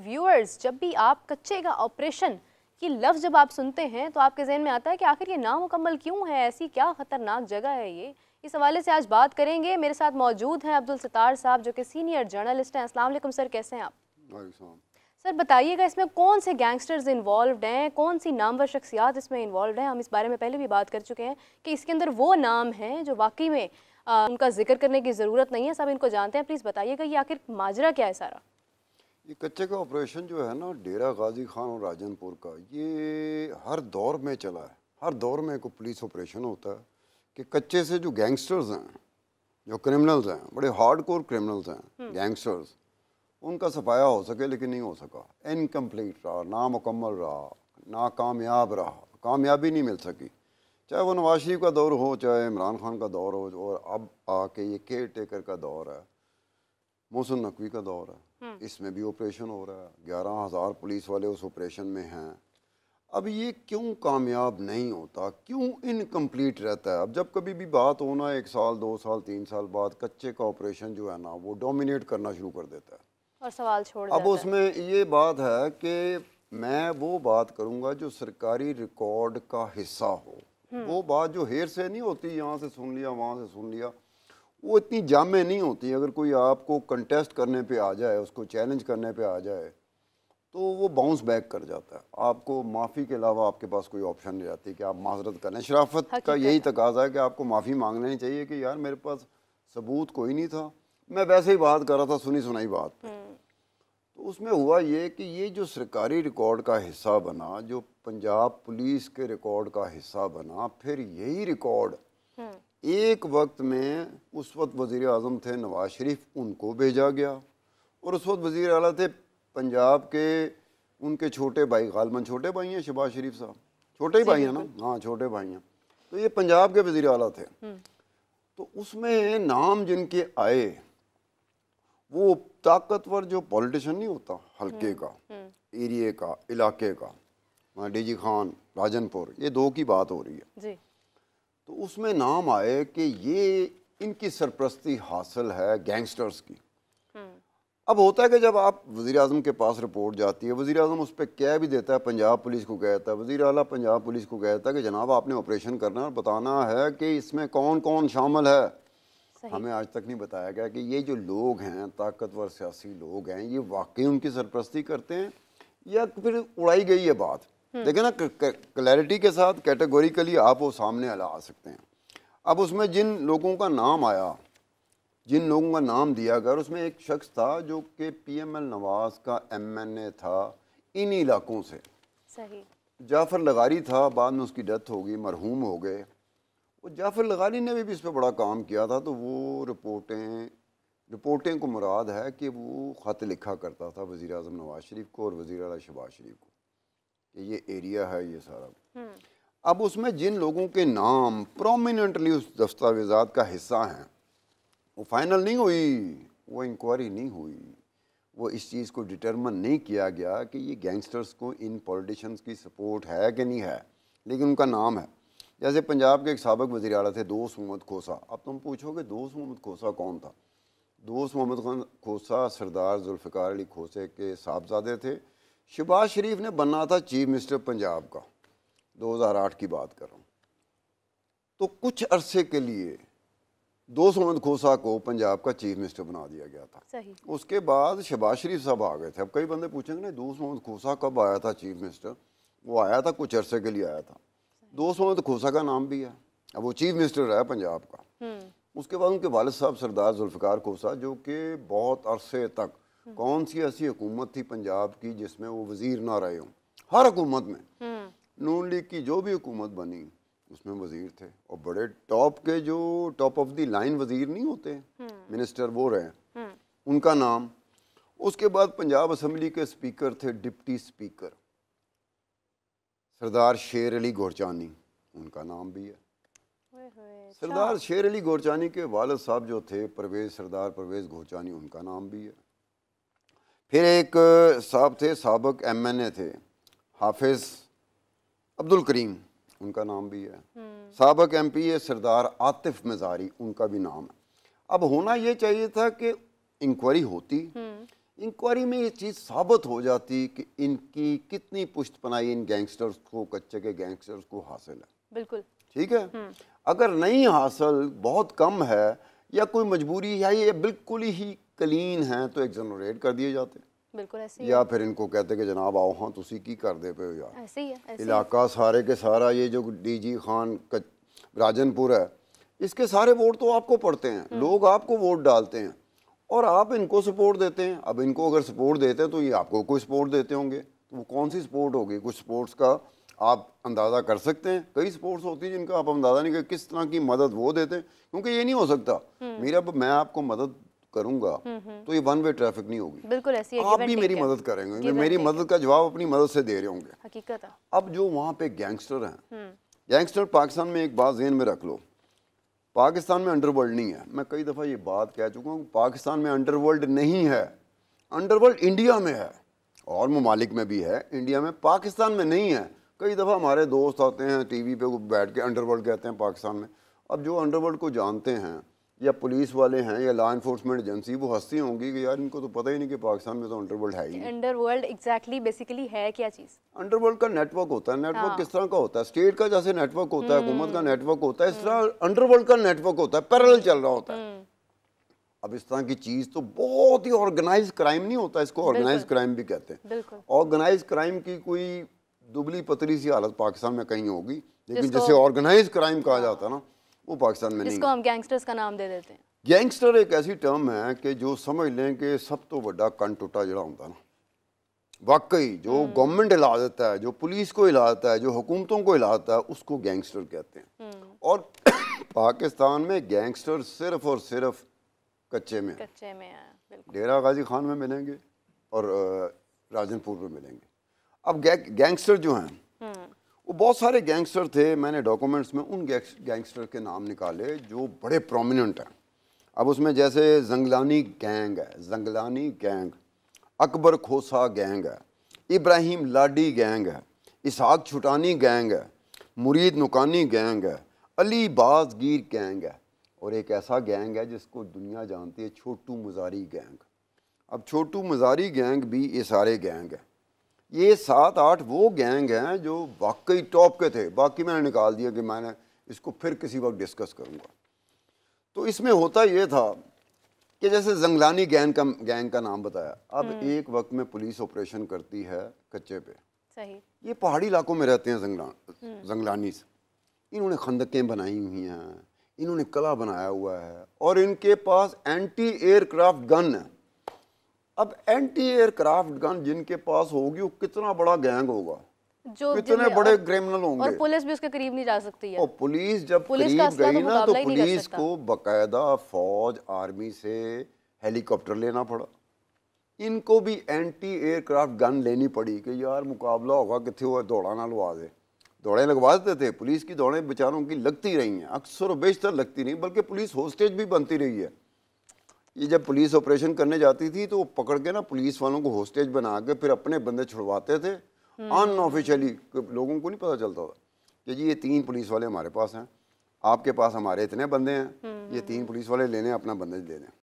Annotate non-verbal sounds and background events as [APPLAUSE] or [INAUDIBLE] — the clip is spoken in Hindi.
व्यूअर्स जब भी आप कच्चे का ऑपरेशन की लफ्ज़ जब आप सुनते हैं तो आपके जहन में आता है कि आखिर ये नामुकम्मल क्यों है ऐसी क्या ख़तरनाक जगह है ये इस हवाले से आज बात करेंगे मेरे साथ मौजूद हैं अब्दुल सितार साहब जो कि सीनियर जर्नलिस्ट हैं अस्सलाम सर कैसे हैं आप सर बताइएगा इसमें कौन से गैंगस्टर्स इन्वॉल्व हैं कौन सी नामवर शख्सियात इसमें इन्वॉल्व हैं हम इस बारे में पहले भी बात कर चुके हैं कि इसके अंदर वो नाम हैं जो वाकई में आ, उनका जिक्र करने की ज़रूरत नहीं है सब इनको जानते हैं प्लीज़ बताइएगा ये आखिर माजरा क्या है सारा ये कच्चे का ऑपरेशन जो है ना डेरा गाजी खान और राजनपुर का ये हर दौर में चला है हर दौर में को पुलिस ऑपरेशन होता है कि कच्चे से जो गैंगस्टर्स हैं जो क्रिमिनल्स हैं बड़े हार्ड कोर क्रिमिनल्स हैं गैंगस्टर्स हम्म। उनका सफाया हो सके लेकिन नहीं हो सका इनकम्प्लीट रहा नामुकम्मल रहा नाकामयाब रहा कामयाबी नहीं मिल सकी चाहे वो नवाज शरीफ का दौर हो चाहे इमरान खान का दौर हो और अब आके ये केयर टेकर का दौर है मोहसिन नकवी का दौर है हम्म। इसमें भी ऑपरेशन हो रहा है ग्यारह हज़ार पुलिस वाले उस ऑपरेशन में हैं अब ये क्यों कामयाब नहीं होता क्यों इनकम्प्लीट रहता है अब जब कभी भी बात हो ना एक साल दो साल तीन साल बाद कच्चे का ऑपरेशन जो है ना वो डोमिनेट करना शुरू कर देता है और सवाल छोड़ अब उसमें ये बात है कि मैं वो बात करूँगा जो सरकारी रिकॉर्ड का हिस्सा हो हम्म। वो बात जो हेर से नहीं होती यहाँ से सुन लिया वहाँ से सुन लिया वो इतनी जामे नहीं होती अगर कोई आपको कंटेस्ट करने पे आ जाए उसको चैलेंज करने पे आ जाए तो वो बाउंस बैक कर जाता है आपको माफ़ी के अलावा आपके पास कोई ऑप्शन नहीं आती कि आप माजरत करें शराफत का यही तकाजा है कि आपको माफ़ी मांगनी चाहिए कि यार मेरे पास सबूत कोई नहीं था मैं वैसे ही बात कर रहा था सुनी सुनाई बात हम्म। तो उसमें हुआ ये कि ये जो सरकारी रिकॉर्ड का हिस्सा बना जो पंजाब पुलिस के रिकॉर्ड का हिस्सा बना फिर यही रिकॉर्ड एक वक्त में उस वक्त वज़ी अजम थे नवाज शरीफ उनको भेजा गया और उस वक्त वज़ी अला थे पंजाब के उनके छोटे भाई गालमन छोटे भाई हैं शहबाज शरीफ साहब छोटे ही भाई हैं ना हाँ छोटे भाई हैं तो ये पंजाब के वज़ी अला थे हम्म। तो उसमें नाम जिनके आए वो ताकतवर जो पॉलिटिशन नहीं होता हल्के हम्म, का हम्म। एरिए का इलाके का हाँ, डी जी खान राजनपुर ये दो की बात हो रही है तो उसमें नाम आए कि ये इनकी सरप्रस्ती हासिल है गैंगस्टर्स की हम्म। अब होता है कि जब आप वज़ी अजम के पास रिपोर्ट जाती है वज़ी अजम उस पर कह भी देता है पंजाब पुलिस को कहता है वज़ी अला पंजाब पुलिस को कहता है कि जनाब आपने ऑपरेशन करना है और बताना है कि इसमें कौन कौन शामिल है हमें आज तक नहीं बताया गया कि ये जो लोग हैं ताकतवर सियासी लोग हैं ये वाकई उनकी सरप्रस्ती करते हैं या फिर उड़ाई गई है बात हम्म। देखें ना क्लैरिटी के साथ कैटेगोरिकली आप वो सामने आ सकते हैं अब उसमें जिन लोगों का नाम आया जिन लोगों का नाम दिया गया उसमें एक शख्स था जो कि पीएमएल नवाज का एमएनए था इन इलाकों से सही जाफ़र लगारी था बाद में उसकी डेथ हो गई मरहूम हो गए और जाफ़र लगारी ने भी, भी इस पर बड़ा काम किया था तो वो रिपोर्टें रिपोर्टें को मुराद है कि वो ख़त लिखा करता था वज़ी अजम नवाज़ शरीफ को और वज़ी अला शबाज शरीफ को कि ये एरिया है ये सारा हम्म। अब उसमें जिन लोगों के नाम प्रोमिनेंटली उस दस्तावेजा का हिस्सा हैं वो फाइनल नहीं हुई वो इंक्वायरी नहीं हुई वो इस चीज़ को डिटर्मन नहीं किया गया कि ये गैंगस्टर्स को इन पॉलिटिशन की सपोर्ट है कि नहीं है लेकिन उनका नाम है जैसे पंजाब के एक सबक वजी अला थे दोस्त मोहम्मद खोसा अब तुम पूछोगे दोस्त मोहम्मद खोसा कौन था दोस्त मोहम्मद खान खोसा सरदार जुल्फ़ार अली खोसे के साहबजादे थे शहबाज शरीफ ने बनना था चीफ मिनिस्टर पंजाब का 2008 की बात कर रहा हूँ तो कुछ अरसे के लिए दो सुमंद खोसा को पंजाब का चीफ मिनिस्टर बना दिया गया था सही। उसके बाद शहबाज शरीफ साहब आ गए थे अब कई बंदे पूछेंगे नहीं दो सुमंद खोसा कब आया था चीफ मिनिस्टर वो आया था कुछ अरसे के लिए आया था दो सुमंद खोसा का नाम भी है अब वो चीफ मिनिस्टर रहा पंजाब का हम्म। उसके बाद उनके वालद साहब सरदार जुल्फ़ार खोसा जो कि बहुत अरसे तक कौन सी ऐसी हुकूमत थी पंजाब की जिसमें वो वजीर ना रहे हों हर हुकूमत में हम्म। नून लीग की जो भी हुकूमत बनी उसमें वजीर थे और बड़े टॉप के जो टॉप ऑफ दी लाइन वजीर नहीं होते हम्म। मिनिस्टर वो रहे हम्म। उनका नाम उसके बाद पंजाब असम्बली के स्पीकर थे डिप्टी स्पीकर सरदार शेर अली गोरचानी उनका नाम भी है अच्छा। सरदार शेर अली गोरचानी के वालद साहब जो थे परवेज सरदार परवेज गोरचानी उनका नाम भी है फिर एक साहब थे सबक एम एन ए थे हाफिज़ अब्दुल करीम उनका नाम भी है सबक M P A Sardar Atif Mazari उनका भी नाम है अब होना ये चाहिए था कि इंक्वायरी होती इंक्वायरी हम्म। में ये चीज़ साबित हो जाती कि इनकी कितनी पुश्त पनाई इन गैंगस्टर्स को कच्चे के गैंगस्टर्स को हासिल है बिल्कुल ठीक है हम्म। अगर नहीं हासिल बहुत कम है या कोई मजबूरी है ये बिल्कुल ही ਕਲੀਨ तो एग्जनोरेट कर दिए जाते हैं बिल्कुल या फिर इनको कहते कि जनाब आओ हाँ तुम की कर दे पे हो यार इलाका सारे के सारा ये जो डीजी खान राजनपुर है इसके सारे वोट तो आपको पड़ते हैं हम्म। लोग आपको वोट डालते हैं और आप इनको सपोर्ट देते हैं अब इनको अगर सपोर्ट देते हैं तो ये आपको कोई सपोर्ट देते होंगे तो वो कौन सी सपोर्ट होगी कुछ सपोर्ट्स का आप अंदाज़ा कर सकते हैं कई स्पोर्ट्स होती हैं जिनका आप अंदाज़ा नहीं कर किस तरह की मदद वो देते हैं क्योंकि ये नहीं हो सकता हम्म। मेरा मैं आपको मदद करूंगा हम्म, हम्म। तो ये वन वे ट्रैफिक नहीं होगी बिल्कुल ऐसी है, आप भी मेरी मदद करेंगे मेरी मदद का जवाब अपनी मदद से दे रहे होंगे हकीकत है। अब जो वहाँ पे गैंगस्टर हैं गैंगस्टर हम्म। पाकिस्तान में एक बात जेन में रख लो पाकिस्तान में अंडरवर्ल्ड नहीं है मैं कई दफ़ा ये बात कह चुका हूँ पाकिस्तान में अंडरवर्ल्ड नहीं है अंडरवर्ल्ड इंडिया में है और ममालिक में भी है इंडिया में पाकिस्तान में नहीं है कई दफ़ा हमारे दोस्त आते हैं टीवी पे वो बैठ के अंडरवर्ल्ड कहते हैं पाकिस्तान में अब जो अंडरवर्ल्ड को जानते हैं या पुलिस वाले हैं या लॉ इन्फोर्समेंट एजेंसी वो हंसती होंगी कि यार इनको तो पता ही नहीं कि पाकिस्तान में तो अंडरवर्ल्ड है ही अंडरवर्ल्ड एग्जैक्टली बेसिकली है क्या चीज़ अंडरवर्ल्ड का नेटवर्क होता है नेटवर्क हाँ। किस तरह का होता है स्टेट का जैसे नेटवर्क होता है हम्म। हुकूमत का नेटवर्क होता है इस हम्म। तरह अंडरवर्ल्ड का नेटवर्क होता है पैरल चल रहा होता है हम्म। अब इस तरह की चीज़ तो बहुत ही ऑर्गेनाइज क्राइम नहीं होता इसको ऑर्गेनाइज क्राइम भी कहते हैं ऑर्गेनाइज क्राइम की कोई दुबली पतली सी हालत पाकिस्तान में कहीं होगी लेकिन जैसे ऑर्गेनाइज क्राइम कहा जाता है ना वो पाकिस्तान में इसको हम गैंगस्टर्स का नाम दे देते हैं गैंगस्टर एक ऐसी टर्म है कि जो समझ लें कि सब तो ਤੋਂ कन ਕੰਟੋਟਾ ਜਿਹੜਾ ਹੁੰਦਾ ना वाकई जो गवर्नमेंट हिला देता है जो पुलिस को हिला देता है जो हुकूमतों को हिला देता है उसको गैंगस्टर कहते हैं हम्म। और [COUGHS] पाकिस्तान में गैंगस्टर सिर्फ और सिर्फ कच्चे में कच्चे में डेरा गाजी खान में मिलेंगे और राजनपुर में मिलेंगे अब गैंगस्टर जो हैं तो बहुत सारे गैंगस्टर थे मैंने डॉक्यूमेंट्स में उन गैंगस्टर के नाम निकाले जो बड़े प्रोमिनेंट हैं अब उसमें जैसे जंगलानी गैंग है जंगलानी गैंग अकबर खोसा गैंग है इब्राहिम लाडी गैंग है इसहाक छुटानी गैंग है मुरीद नुकानी गैंग है अली बाजगीर गैंग है और एक ऐसा गैंग है जिसको दुनिया जानती है छोटू मजारी गैंग अब छोटू मजारी गैंग भी ये सारे गैंग है ये सात आठ वो गैंग हैं जो वाकई टॉप के थे बाकी मैंने निकाल दिया कि मैंने इसको फिर किसी वक्त डिस्कस करूँगा तो इसमें होता ये था कि जैसे जंगलानी गैंग का गैंग का नाम बताया अब हम्म। एक वक्त में पुलिस ऑपरेशन करती है कच्चे पे सही ये पहाड़ी इलाकों में रहते हैं जंगला हम्म। जंगलानी इन्होंने खंदकें बनाई हुई हैं इन्होंने कला बनाया हुआ है और इनके पास एंटी एयरक्राफ्ट गन है अब एंटी एयरक्राफ्ट गन जिनके पास होगी वो कितना बड़ा गैंग होगा जो कितने बड़े क्रिमिनल होंगे और पुलिस भी उसके करीब नहीं जा सकती है और पुलिस जब पुलिस करीब गई तो ना तो पुलिस को बकायदा फौज आर्मी से हेलीकॉप्टर लेना पड़ा इनको भी एंटी एयरक्राफ्ट गन लेनी पड़ी कि यार मुकाबला होगा कितने हुआ दौड़ा ना लगवा दे दौड़े लगवा देते थे पुलिस की दौड़े बेचारों की लगती रही हैं अक्सर बेशतर लगती नहीं बल्कि पुलिस होस्टेज भी बनती रही है ये जब पुलिस ऑपरेशन करने जाती थी तो वो पकड़ के ना पुलिस वालों को होस्टेज बना के फिर अपने बंदे छुड़वाते थे अनऑफिशियली हम्म। लोगों को नहीं पता चलता था कि जी ये तीन पुलिस वाले हमारे पास हैं आपके पास हमारे इतने बंदे हैं हम्म। ये तीन पुलिस वाले लेने अपना बंदे लेने